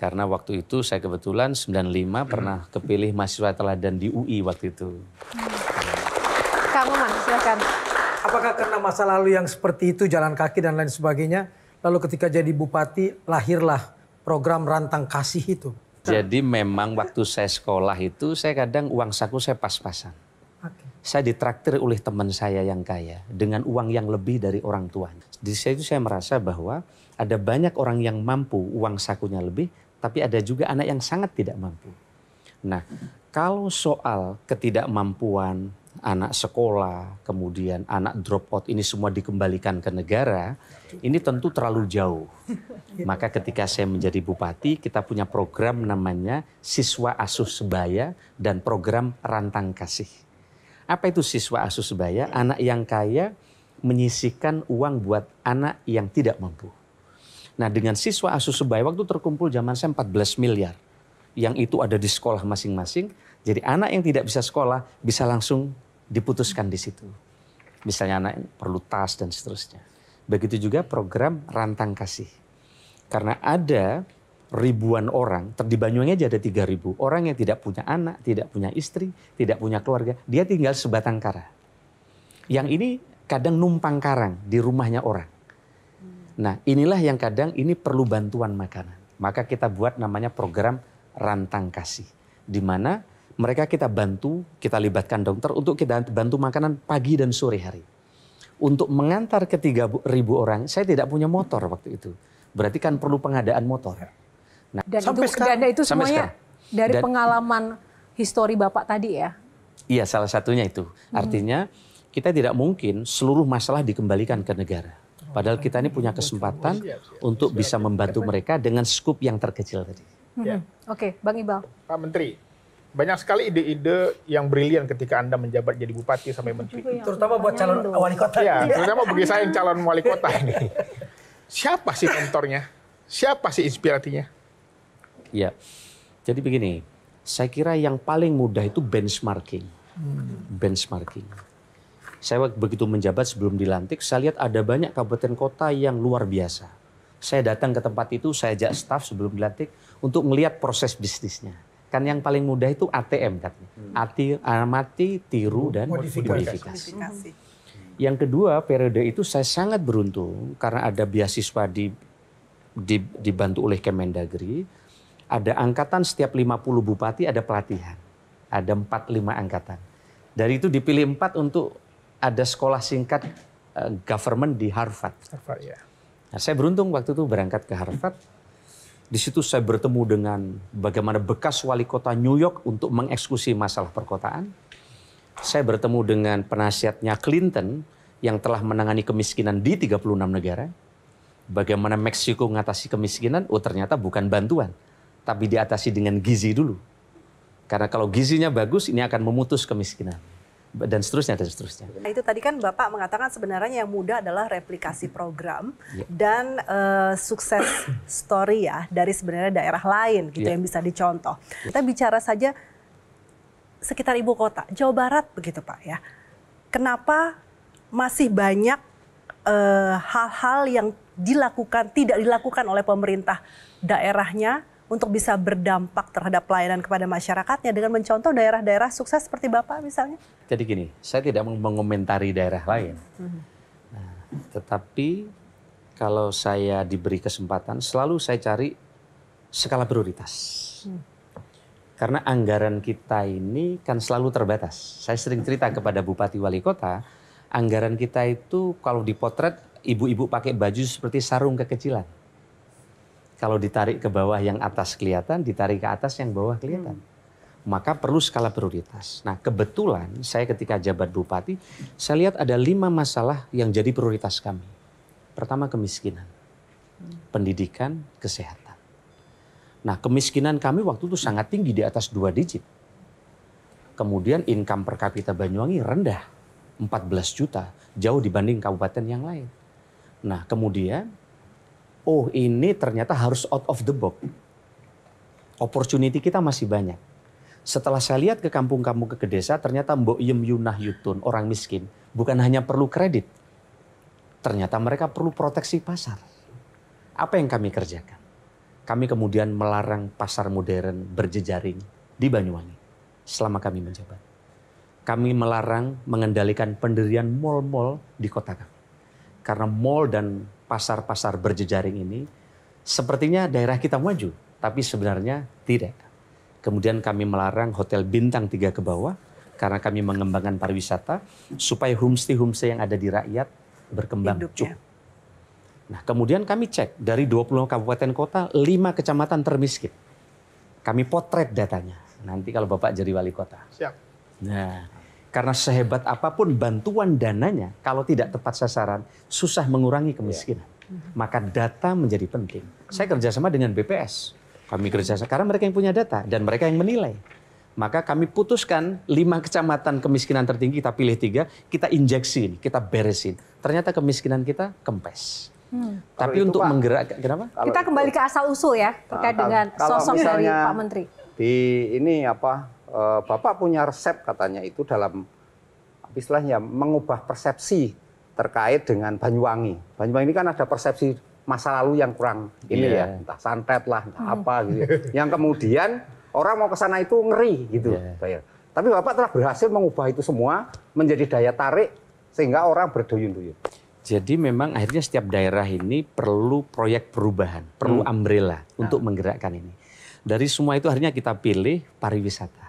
Karena waktu itu saya kebetulan 95 hmm. pernah kepilih mahasiswa teladan di UI waktu itu. Kamu mas, silakan. Apakah karena masa lalu yang seperti itu, jalan kaki dan lain sebagainya, lalu ketika jadi bupati, lahirlah program Rantang Kasih itu? Jadi memang waktu saya sekolah itu, saya kadang uang saku saya pas-pasan saya ditraktir oleh teman saya yang kaya dengan uang yang lebih dari orang tuanya. Di situ saya merasa bahwa ada banyak orang yang mampu uang sakunya lebih, tapi ada juga anak yang sangat tidak mampu. Nah, kalau soal ketidakmampuan anak sekolah, kemudian anak drop out ini semua dikembalikan ke negara, ini tentu terlalu jauh. Maka ketika saya menjadi bupati, kita punya program namanya Siswa Asuh Sebaya dan program Rantang Kasih. Apa itu siswa asuh sebaya? Anak yang kaya menyisihkan uang buat anak yang tidak mampu. Nah dengan siswa asuh sebaya waktu terkumpul zaman saya 14 miliar. Yang itu ada di sekolah masing-masing. Jadi anak yang tidak bisa sekolah bisa langsung diputuskan di situ. Misalnya anak yang perlu tas dan seterusnya. Begitu juga program rantang kasih. Karena ada ribuan orang, di Banyuwangi aja ada 3000 orang yang tidak punya anak, tidak punya istri, tidak punya keluarga, dia tinggal sebatang kara. Yang ini kadang numpang karang di rumahnya orang. Nah, inilah yang kadang ini perlu bantuan makanan. Maka kita buat namanya program rantang kasih di mana mereka kita bantu, kita libatkan dokter untuk kita bantu makanan pagi dan sore hari. Untuk mengantar ke 3000 orang, saya tidak punya motor waktu itu. Berarti kan perlu pengadaan motor. Nah, dan sampai itu sekarang, dan itu semuanya dari dan, pengalaman histori Bapak tadi ya. Iya, salah satunya itu. Hmm. Artinya kita tidak mungkin seluruh masalah dikembalikan ke negara. Padahal kita ini punya kesempatan iya, iya, iya. untuk bisa membantu mereka dengan skup yang terkecil tadi. Hmm. Ya. Oke, Bang Ibal Pak Menteri, banyak sekali ide-ide yang brilian ketika Anda menjabat jadi bupati sampai menteri. Terutama buat calon wali kota. Ya, terutama bagi saya yang calon wali kota ini. Siapa sih mentornya? Siapa sih inspirasinya? Ya. Jadi begini, saya kira yang paling mudah itu benchmarking. Hmm. Benchmarking. Saya begitu menjabat sebelum dilantik, saya lihat ada banyak kabupaten kota yang luar biasa. Saya datang ke tempat itu, saya ajak staf sebelum dilantik untuk melihat proses bisnisnya. Kan yang paling mudah itu ATM katanya. Hmm. Ati, amati, tiru, dan modifikasi. modifikasi. modifikasi. Hmm. Yang kedua, periode itu saya sangat beruntung karena ada beasiswa di, di dibantu oleh Kemendagri ada angkatan setiap 50 bupati ada pelatihan. Ada 4-5 angkatan. Dari itu dipilih 4 untuk ada sekolah singkat eh, government di Harvard. Ya. Nah, saya beruntung waktu itu berangkat ke Harvard. Di situ saya bertemu dengan bagaimana bekas wali kota New York untuk mengeksekusi masalah perkotaan. Saya bertemu dengan penasihatnya Clinton yang telah menangani kemiskinan di 36 negara. Bagaimana Meksiko mengatasi kemiskinan? Oh ternyata bukan bantuan, tapi diatasi dengan gizi dulu. Karena kalau gizinya bagus, ini akan memutus kemiskinan dan seterusnya dan seterusnya. Nah, itu tadi kan Bapak mengatakan sebenarnya yang mudah adalah replikasi program yeah. dan uh, sukses story ya dari sebenarnya daerah lain gitu yeah. yang bisa dicontoh. Yeah. Kita bicara saja sekitar ibu kota, Jawa Barat begitu Pak ya. Kenapa masih banyak eh, hal-hal uh, hal -hal yang dilakukan tidak dilakukan oleh pemerintah daerahnya untuk bisa berdampak terhadap pelayanan kepada masyarakatnya dengan mencontoh daerah-daerah sukses seperti Bapak misalnya? Jadi gini, saya tidak mengomentari daerah lain. Hmm. Nah, tetapi kalau saya diberi kesempatan, selalu saya cari skala prioritas. Hmm. Karena anggaran kita ini kan selalu terbatas. Saya sering cerita kepada Bupati Wali Kota, anggaran kita itu kalau dipotret ibu-ibu pakai baju seperti sarung kekecilan kalau ditarik ke bawah yang atas kelihatan, ditarik ke atas yang bawah kelihatan. Hmm. Maka perlu skala prioritas. Nah kebetulan saya ketika jabat bupati, saya lihat ada lima masalah yang jadi prioritas kami. Pertama kemiskinan, pendidikan, kesehatan. Nah kemiskinan kami waktu itu sangat tinggi di atas dua digit. Kemudian income per kapita Banyuwangi rendah, 14 juta, jauh dibanding kabupaten yang lain. Nah kemudian oh ini ternyata harus out of the box. Opportunity kita masih banyak. Setelah saya lihat ke kampung-kampung ke desa, ternyata Mbok Yem Yunah Yutun, orang miskin, bukan hanya perlu kredit. Ternyata mereka perlu proteksi pasar. Apa yang kami kerjakan? Kami kemudian melarang pasar modern berjejaring di Banyuwangi selama kami menjabat. Kami melarang mengendalikan pendirian mal-mal di kota kami. Karena mal dan pasar-pasar berjejaring ini, sepertinya daerah kita maju, tapi sebenarnya tidak. Kemudian kami melarang hotel bintang tiga ke bawah karena kami mengembangkan pariwisata supaya homestay-homestay yang ada di rakyat berkembang Hidup, ya. cukup. Nah, kemudian kami cek dari 20 kabupaten kota, 5 kecamatan termiskin. Kami potret datanya. Nanti kalau Bapak jadi wali kota. Siap. Nah, karena sehebat apapun bantuan dananya, kalau tidak tepat sasaran, susah mengurangi iya. kemiskinan. Mhm. Maka data menjadi penting. Saya kerjasama dengan BPS. Kami kerjasama, karena mereka yang punya data dan mereka yang menilai. Maka kami putuskan lima kecamatan kemiskinan tertinggi, kita pilih tiga, kita injeksi kita beresin. Ternyata kemiskinan kita kempes. Hmm. Tapi untuk Pak, menggerakkan, kenapa? Kita kembali ke asal usul ya terkait nah, dengan sosok dari Pak Menteri. Di ini apa Eh, bapak punya resep katanya itu dalam istilahnya mengubah persepsi terkait dengan Banyuwangi. Banyuwangi ini kan ada persepsi masa lalu yang kurang ini yeah. ya, entah santet lah, entah hmm. apa gitu. Ya. Yang kemudian orang mau ke sana itu ngeri gitu. Yeah. Tapi Bapak telah berhasil mengubah itu semua menjadi daya tarik sehingga orang berduyun-duyun. Jadi memang akhirnya setiap daerah ini perlu proyek perubahan, perlu hmm. umbrella nah. untuk menggerakkan ini. Dari semua itu akhirnya kita pilih pariwisata.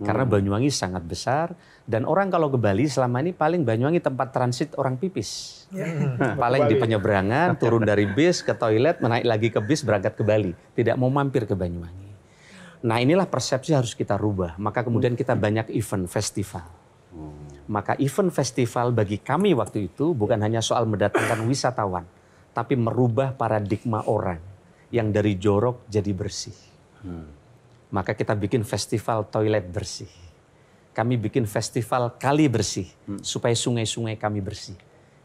Karena hmm. Banyuwangi sangat besar dan orang kalau ke Bali selama ini paling Banyuwangi tempat transit orang pipis. Ya. Hmm, hmm. paling di penyeberangan turun dari bis ke toilet, menaik lagi ke bis berangkat ke Bali, tidak mau mampir ke Banyuwangi. Nah, inilah persepsi harus kita rubah. Maka kemudian kita banyak event festival. Maka event festival bagi kami waktu itu bukan hanya soal mendatangkan wisatawan, tapi merubah paradigma orang yang dari jorok jadi bersih. Hmm. Maka kita bikin festival toilet bersih. Kami bikin festival kali bersih hmm. supaya sungai-sungai kami bersih.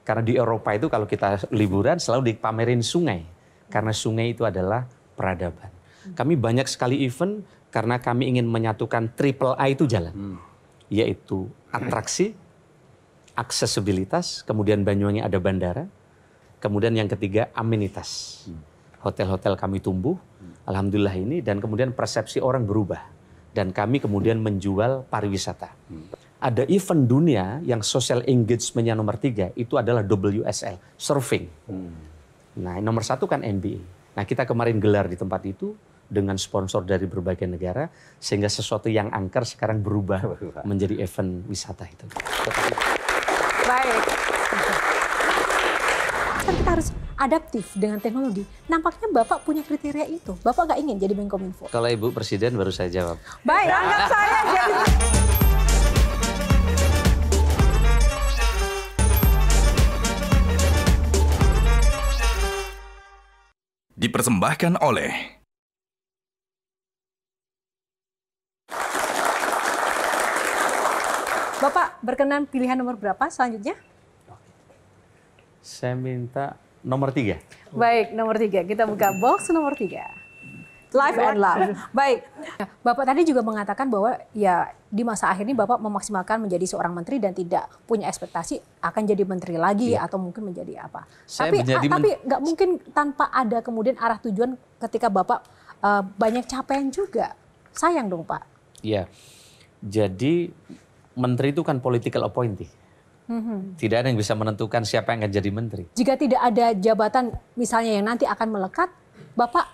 Karena di Eropa itu kalau kita liburan selalu dipamerin sungai. Karena sungai itu adalah peradaban. Hmm. Kami banyak sekali event karena kami ingin menyatukan triple A itu jalan. Hmm. Yaitu atraksi, aksesibilitas, kemudian Banyuwangi ada bandara, kemudian yang ketiga amenitas. Hmm. Hotel-hotel kami tumbuh, Alhamdulillah ini dan kemudian persepsi orang berubah dan kami kemudian menjual pariwisata. Hmm. Ada event dunia yang social engage-nya nomor tiga itu adalah WSL surfing. Hmm. Nah nomor satu kan NBA. Nah kita kemarin gelar di tempat itu dengan sponsor dari berbagai negara sehingga sesuatu yang angker sekarang berubah menjadi event wisata itu. Baik. Kan kita harus adaptif dengan teknologi. Nampaknya Bapak punya kriteria itu. Bapak nggak ingin jadi Menkominfo. Kalau Ibu Presiden baru saya jawab. Baik, anggap saya jadi... Dipersembahkan oleh Bapak berkenan pilihan nomor berapa selanjutnya? Saya minta nomor tiga. Baik, nomor tiga. Kita buka box nomor tiga. Life and love. Baik, Bapak tadi juga mengatakan bahwa ya di masa akhir ini Bapak memaksimalkan menjadi seorang menteri dan tidak punya ekspektasi akan jadi menteri lagi ya. atau mungkin menjadi apa. Saya tapi ah, menjadi tapi nggak mungkin tanpa ada kemudian arah tujuan ketika Bapak uh, banyak capaian juga. Sayang dong Pak. Iya, jadi menteri itu kan political appointee Mhm. Tidak ada yang bisa menentukan siapa yang akan jadi menteri. Jika tidak ada jabatan misalnya yang nanti akan melekat, Bapak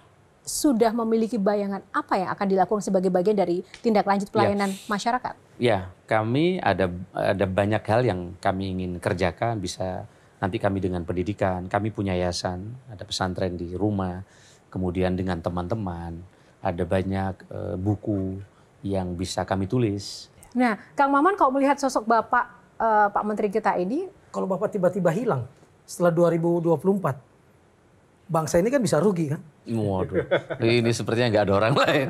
sudah memiliki bayangan apa yang akan dilakukan sebagai bagian dari tindak lanjut ya. pelayanan ya. masyarakat? Ya, kami ada ada banyak hal yang kami ingin kerjakan bisa nanti kami dengan pendidikan, kami punya yayasan, ada pesantren di rumah, kemudian dengan teman-teman, ada banyak e, buku yang bisa kami tulis. Nah, Kang Maman kalau melihat sosok Bapak uh, Pak Menteri kita ini. Kalau Bapak tiba-tiba hilang setelah 2024, bangsa ini kan bisa rugi kan? Waduh, ini sepertinya nggak ada orang lain.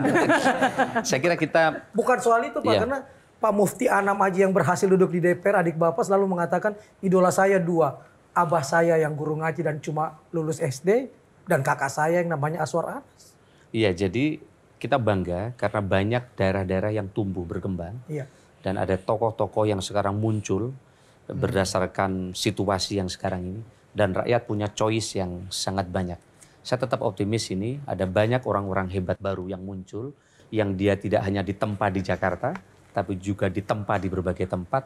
Saya kira kita... Bukan soal itu Pak, ya. karena Pak Mufti Anam Aji yang berhasil duduk di DPR, adik Bapak selalu mengatakan idola saya dua. Abah saya yang guru ngaji dan cuma lulus SD, dan kakak saya yang namanya Aswar Anas. Iya, jadi kita bangga karena banyak daerah-daerah yang tumbuh berkembang. Iya dan ada tokoh-tokoh yang sekarang muncul berdasarkan situasi yang sekarang ini dan rakyat punya choice yang sangat banyak. Saya tetap optimis ini ada banyak orang-orang hebat baru yang muncul yang dia tidak hanya ditempa di Jakarta tapi juga ditempa di berbagai tempat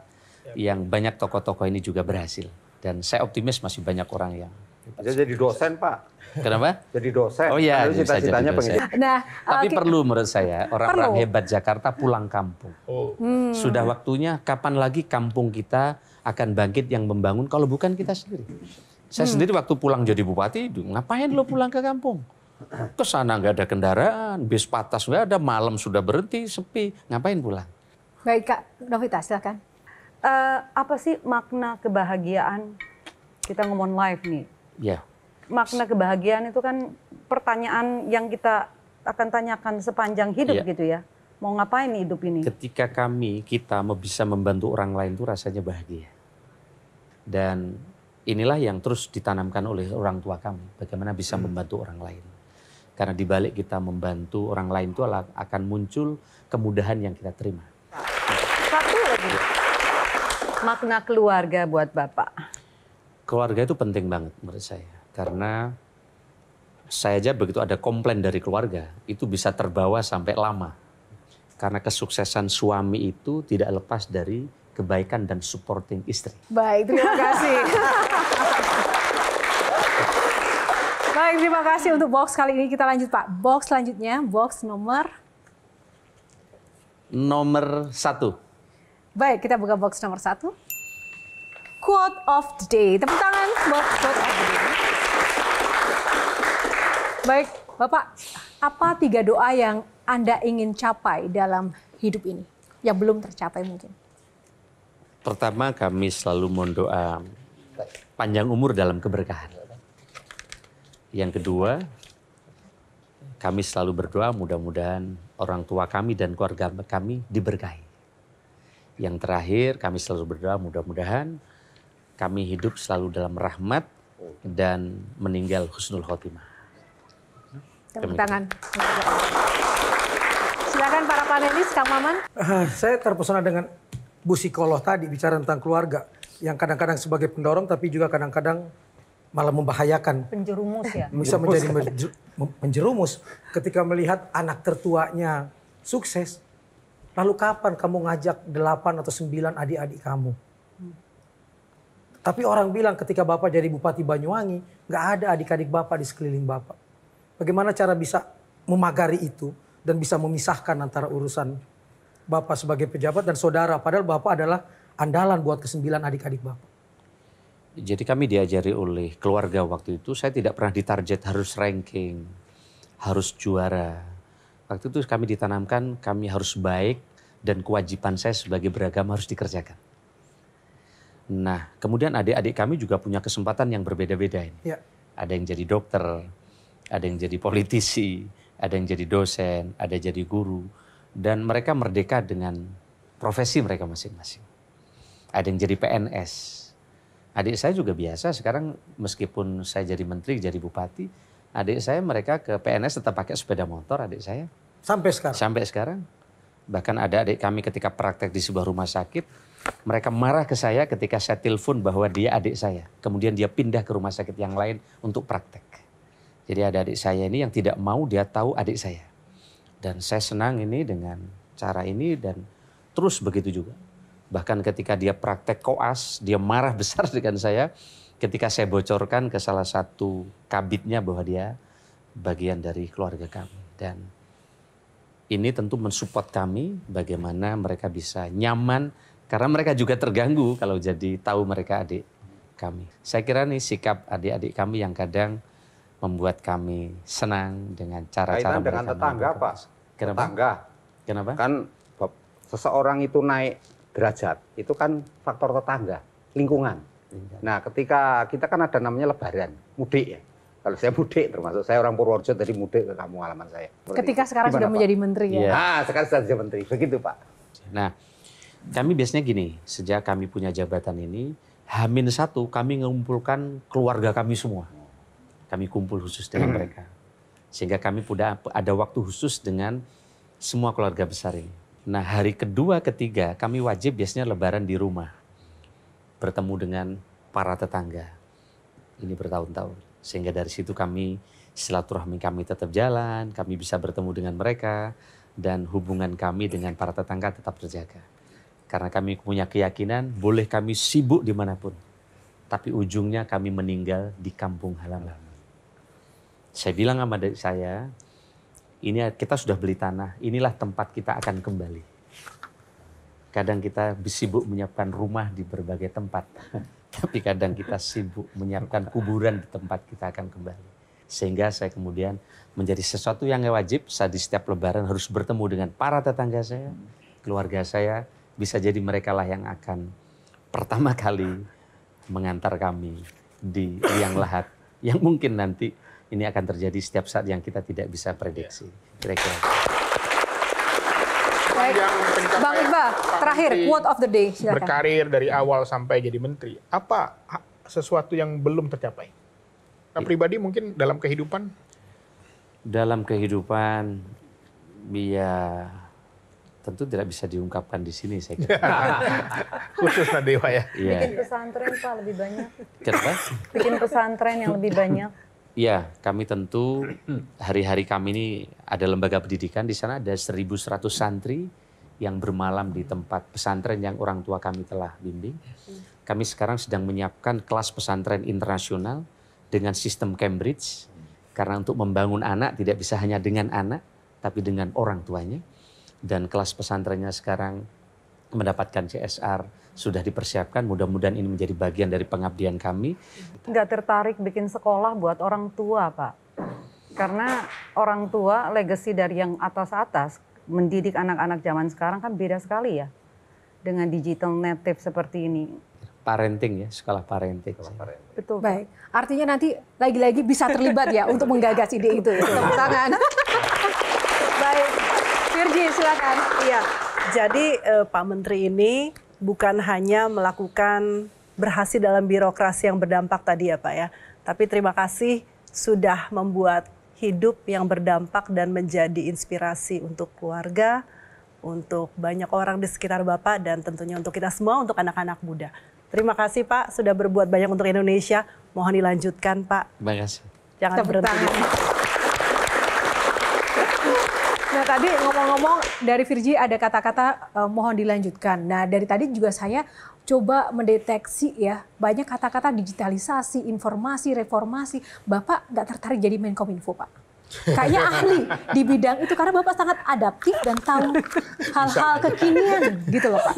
ya. yang banyak tokoh-tokoh ini juga berhasil dan saya optimis masih banyak orang yang. Jadi dosen Pak, Kenapa? Jadi dosen. Oh iya, cita-citanya pengen. Nah, tapi perlu menurut saya orang-orang hebat Jakarta pulang kampung. Oh. Hmm. Sudah waktunya kapan lagi kampung kita akan bangkit yang membangun kalau bukan kita sendiri. Saya hmm. sendiri waktu pulang jadi bupati, ngapain lo pulang ke kampung? Ke sana nggak ada kendaraan, bis patas nggak ada, malam sudah berhenti, sepi. Ngapain pulang? Baik Kak Novita, silakan. Uh, apa sih makna kebahagiaan? Kita ngomong live nih. Ya. Yeah makna kebahagiaan itu kan pertanyaan yang kita akan tanyakan sepanjang hidup iya. gitu ya. Mau ngapain hidup ini? Ketika kami kita bisa membantu orang lain itu rasanya bahagia. Dan inilah yang terus ditanamkan oleh orang tua kami, bagaimana bisa hmm. membantu orang lain. Karena dibalik kita membantu orang lain itu akan muncul kemudahan yang kita terima. Satu lagi, iya. makna keluarga buat Bapak. Keluarga itu penting banget menurut saya karena saya aja begitu ada komplain dari keluarga, itu bisa terbawa sampai lama. Karena kesuksesan suami itu tidak lepas dari kebaikan dan supporting istri. Baik, terima kasih. Baik, terima kasih untuk box kali ini. Kita lanjut Pak. Box selanjutnya, box nomor... Nomor satu. Baik, kita buka box nomor satu. Quote of the day. Tepuk tangan box quote of the day. Baik, Bapak, apa tiga doa yang Anda ingin capai dalam hidup ini yang belum tercapai mungkin? Pertama kami selalu mendoa panjang umur dalam keberkahan. Yang kedua, kami selalu berdoa mudah-mudahan orang tua kami dan keluarga kami diberkahi. Yang terakhir, kami selalu berdoa mudah-mudahan kami hidup selalu dalam rahmat dan meninggal husnul khotimah. Tepuk tangan. Silakan para panelis, Kang Maman. Ah, saya terpesona dengan Bu Sikoloh tadi bicara tentang keluarga yang kadang-kadang sebagai pendorong tapi juga kadang-kadang malah membahayakan. Penjerumus ya. Bisa menjadi penjerumus ketika melihat anak tertuanya sukses. Lalu kapan kamu ngajak delapan atau sembilan adik-adik kamu? Tapi orang bilang ketika Bapak jadi Bupati Banyuwangi, nggak ada adik-adik Bapak di sekeliling Bapak. Bagaimana cara bisa memagari itu dan bisa memisahkan antara urusan Bapak sebagai pejabat dan saudara. Padahal Bapak adalah andalan buat kesembilan adik-adik Bapak. Jadi kami diajari oleh keluarga waktu itu, saya tidak pernah ditarget harus ranking, harus juara. Waktu itu kami ditanamkan kami harus baik dan kewajiban saya sebagai beragama harus dikerjakan. Nah, kemudian adik-adik kami juga punya kesempatan yang berbeda-beda ini. Ya. Ada yang jadi dokter, ada yang jadi politisi, ada yang jadi dosen, ada yang jadi guru, dan mereka merdeka dengan profesi mereka masing-masing. Ada yang jadi PNS. Adik saya juga biasa sekarang meskipun saya jadi menteri, jadi bupati, adik saya mereka ke PNS tetap pakai sepeda motor adik saya. Sampai sekarang? Sampai sekarang. Bahkan ada adik kami ketika praktek di sebuah rumah sakit, mereka marah ke saya ketika saya telepon bahwa dia adik saya. Kemudian dia pindah ke rumah sakit yang lain untuk praktek jadi ada adik saya ini yang tidak mau dia tahu adik saya. Dan saya senang ini dengan cara ini dan terus begitu juga. Bahkan ketika dia praktek koas, dia marah besar dengan saya ketika saya bocorkan ke salah satu kabitnya bahwa dia bagian dari keluarga kami. Dan ini tentu mensupport kami bagaimana mereka bisa nyaman karena mereka juga terganggu kalau jadi tahu mereka adik kami. Saya kira nih sikap adik-adik kami yang kadang membuat kami senang dengan cara-cara mereka. dengan tetangga apa? Kenapa? Tetangga. Kenapa? Kan seseorang itu naik derajat, itu kan faktor tetangga, lingkungan. Nah, ketika kita kan ada namanya lebaran, mudik ya. Kalau saya mudik termasuk saya orang Purworejo tadi mudik ke kamu halaman saya. Berarti ketika ya? iya. ah, sekarang sudah menjadi menteri ya. Nah, sekarang sudah jadi menteri. Begitu, Pak. Nah, kami biasanya gini, sejak kami punya jabatan ini, Hamin satu kami mengumpulkan keluarga kami semua kami kumpul khusus dengan hmm. mereka. Sehingga kami sudah ada waktu khusus dengan semua keluarga besar ini. Nah hari kedua, ketiga kami wajib biasanya lebaran di rumah. Bertemu dengan para tetangga. Ini bertahun-tahun. Sehingga dari situ kami silaturahmi kami tetap jalan, kami bisa bertemu dengan mereka, dan hubungan kami dengan para tetangga tetap terjaga. Karena kami punya keyakinan boleh kami sibuk dimanapun, tapi ujungnya kami meninggal di kampung halaman. Saya bilang sama adik saya, ini kita sudah beli tanah, inilah tempat kita akan kembali. Kadang kita sibuk menyiapkan rumah di berbagai tempat, tapi kadang kita sibuk menyiapkan kuburan di tempat kita akan kembali. Sehingga saya kemudian menjadi sesuatu yang wajib, saat di setiap lebaran harus bertemu dengan para tetangga saya, keluarga saya, bisa jadi mereka lah yang akan pertama kali mengantar kami di liang lahat yang mungkin nanti ini akan terjadi setiap saat yang kita tidak bisa prediksi. Iya. Kira-kira. Baik. Bang Iqbal, terakhir quote of the day. Silakan. Berkarir dari awal sampai jadi menteri, apa sesuatu yang belum tercapai? Nah, pribadi mungkin dalam kehidupan? Dalam kehidupan, ya tentu tidak bisa diungkapkan di sini saya kira. Khusus Nadewa ya. Iya. Bikin pesantren Pak lebih banyak. Kenapa? Bikin pesantren yang lebih banyak. Ya, kami tentu hari-hari kami ini ada lembaga pendidikan di sana ada 1.100 santri yang bermalam di tempat pesantren yang orang tua kami telah bimbing. Kami sekarang sedang menyiapkan kelas pesantren internasional dengan sistem Cambridge karena untuk membangun anak tidak bisa hanya dengan anak tapi dengan orang tuanya dan kelas pesantrennya sekarang mendapatkan CSR sudah dipersiapkan. Mudah-mudahan ini menjadi bagian dari pengabdian kami. Nggak tertarik bikin sekolah buat orang tua, Pak. Karena orang tua legacy dari yang atas-atas, mendidik anak-anak zaman sekarang kan beda sekali ya. Dengan digital native seperti ini parenting ya, sekolah parenting. Sekolah parenting. Betul. Baik. Artinya nanti lagi-lagi bisa terlibat ya untuk menggagas ide itu. Tepuk tangan. Baik. Virgi silakan. Iya. Jadi eh, Pak Menteri ini bukan hanya melakukan berhasil dalam birokrasi yang berdampak tadi ya Pak ya. Tapi terima kasih sudah membuat hidup yang berdampak dan menjadi inspirasi untuk keluarga, untuk banyak orang di sekitar Bapak dan tentunya untuk kita semua, untuk anak-anak muda. Terima kasih Pak sudah berbuat banyak untuk Indonesia. Mohon dilanjutkan Pak. Terima kasih. Jangan berhenti tadi ngomong-ngomong dari Virji ada kata-kata eh, mohon dilanjutkan. Nah dari tadi juga saya coba mendeteksi ya banyak kata-kata digitalisasi, informasi, reformasi. Bapak nggak tertarik jadi Menkominfo Pak? Kayaknya ahli di bidang itu karena Bapak sangat adaptif dan tahu hal-hal kekinian gitu loh Pak.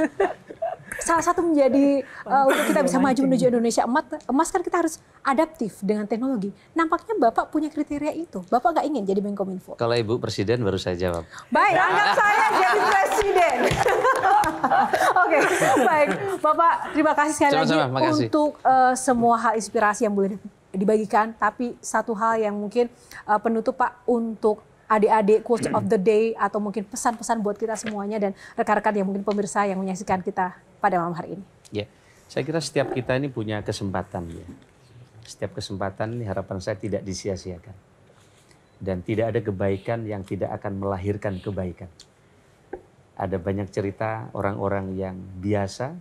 Salah satu menjadi uh, untuk kita bisa maju menuju Indonesia emas, emas kan kita harus adaptif dengan teknologi. Nampaknya Bapak punya kriteria itu. Bapak nggak ingin jadi Menkominfo. Kalau Ibu Presiden baru saya jawab. Baik, anggap saya jadi Presiden. Oke, okay, baik. Bapak terima kasih sekali Sama -sama, lagi makasih. untuk uh, semua hal inspirasi yang boleh dibagikan. Tapi satu hal yang mungkin uh, penutup Pak untuk adik-adik coach of the day atau mungkin pesan-pesan buat kita semuanya dan rekan-rekan yang mungkin pemirsa yang menyaksikan kita pada malam hari ini. Ya, saya kira setiap kita ini punya kesempatan ya. Setiap kesempatan ini harapan saya tidak disia-siakan. Dan tidak ada kebaikan yang tidak akan melahirkan kebaikan. Ada banyak cerita orang-orang yang biasa,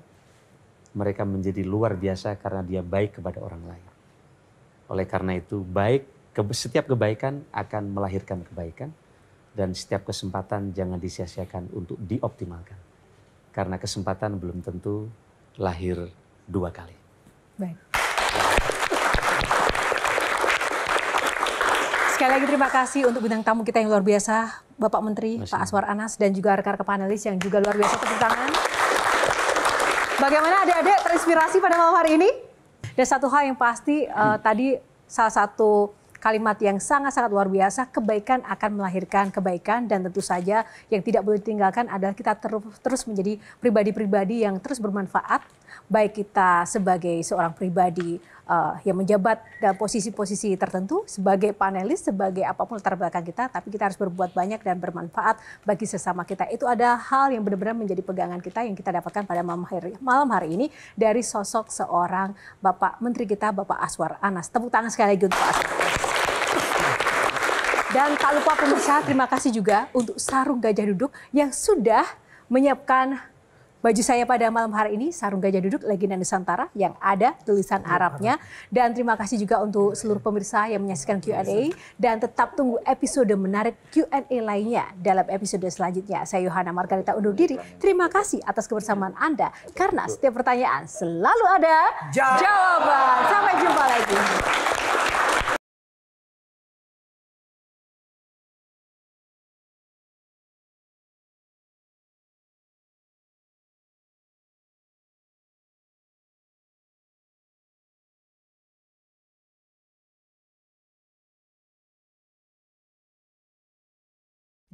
mereka menjadi luar biasa karena dia baik kepada orang lain. Oleh karena itu baik setiap kebaikan akan melahirkan kebaikan dan setiap kesempatan jangan disia-siakan untuk dioptimalkan. Karena kesempatan belum tentu lahir dua kali. Baik. Sekali lagi terima kasih untuk bintang tamu kita yang luar biasa, Bapak Menteri, Masih. Pak Aswar Anas, dan juga rekan-rekan panelis yang juga luar biasa tepuk tangan. Bagaimana adik-adik terinspirasi pada malam hari ini? Dan satu hal yang pasti uh, tadi salah satu kalimat yang sangat-sangat luar biasa, kebaikan akan melahirkan kebaikan dan tentu saja yang tidak boleh ditinggalkan adalah kita terus menjadi pribadi-pribadi yang terus bermanfaat, baik kita sebagai seorang pribadi uh, yang menjabat dalam posisi-posisi tertentu sebagai panelis, sebagai apapun latar belakang kita, tapi kita harus berbuat banyak dan bermanfaat bagi sesama kita. Itu ada hal yang benar-benar menjadi pegangan kita yang kita dapatkan pada malam hari, malam hari ini dari sosok seorang Bapak Menteri kita, Bapak Aswar Anas. Tepuk tangan sekali lagi untuk Aswar. Dan tak lupa pemirsa, terima kasih juga untuk sarung gajah duduk yang sudah menyiapkan baju saya pada malam hari ini, sarung gajah duduk legenda Nusantara yang ada tulisan iya, Arabnya. Dan terima kasih juga untuk seluruh pemirsa yang menyaksikan Q&A iya, dan tetap tunggu episode menarik Q&A lainnya dalam episode selanjutnya. Saya Yohana Margarita undur diri. Terima kasih atas kebersamaan Anda karena setiap pertanyaan selalu ada jawaban. Sampai jumpa lagi.